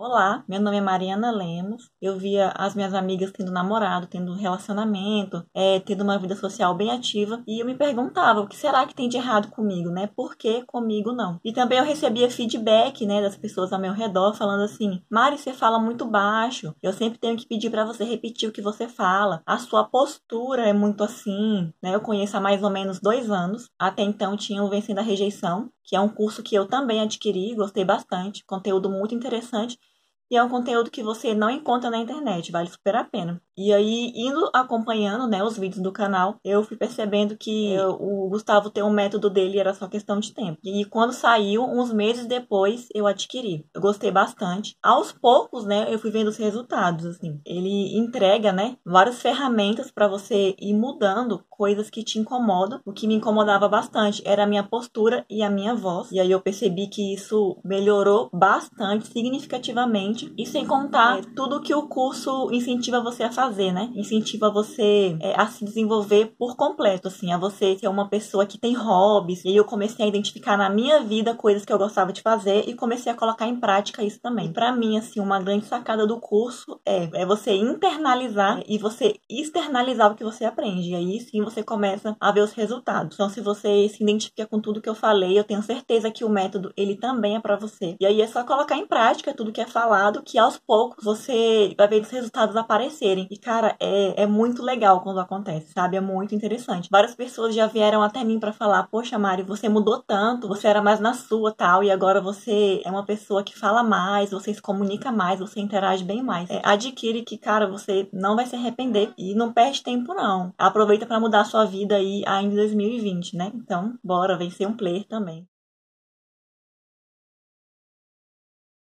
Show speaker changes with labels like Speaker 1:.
Speaker 1: Olá, meu nome é Mariana Lemos. Eu via as minhas amigas tendo namorado, tendo relacionamento, é, tendo uma vida social bem ativa, e eu me perguntava o que será que tem de errado comigo, né? Por que comigo não? E também eu recebia feedback, né, das pessoas ao meu redor falando assim: Mari, você fala muito baixo. Eu sempre tenho que pedir para você repetir o que você fala. A sua postura é muito assim, né? Eu conheço há mais ou menos dois anos. Até então tinha o vencendo a rejeição, que é um curso que eu também adquiri, gostei bastante, conteúdo muito interessante e é um conteúdo que você não encontra na internet, vale super a pena. E aí, indo acompanhando né, os vídeos do canal, eu fui percebendo que eu, é. o Gustavo tem um método dele, era só questão de tempo. E quando saiu, uns meses depois, eu adquiri. Eu gostei bastante. Aos poucos, né, eu fui vendo os resultados, assim. Ele entrega, né, várias ferramentas para você ir mudando coisas que te incomodam. O que me incomodava bastante era a minha postura e a minha voz. E aí eu percebi que isso melhorou bastante, significativamente. E sem contar é, tudo que o curso incentiva você a fazer fazer, né? Incentiva você é, a se desenvolver por completo, assim, a você ser uma pessoa que tem hobbies. E aí eu comecei a identificar na minha vida coisas que eu gostava de fazer e comecei a colocar em prática isso também. Para mim, assim, uma grande sacada do curso é, é você internalizar e você externalizar o que você aprende. E aí sim você começa a ver os resultados. Então, se você se identifica com tudo que eu falei, eu tenho certeza que o método ele também é para você. E aí é só colocar em prática tudo que é falado, que aos poucos você vai ver os resultados aparecerem. E cara, é, é muito legal quando acontece, sabe? É muito interessante. Várias pessoas já vieram até mim para falar: Poxa, Mari, você mudou tanto, você era mais na sua tal, e agora você é uma pessoa que fala mais, você se comunica mais, você interage bem mais. É, adquire que, cara, você não vai se arrepender e não perde tempo, não. Aproveita para mudar a sua vida aí ainda em 2020, né? Então, bora vencer um player também.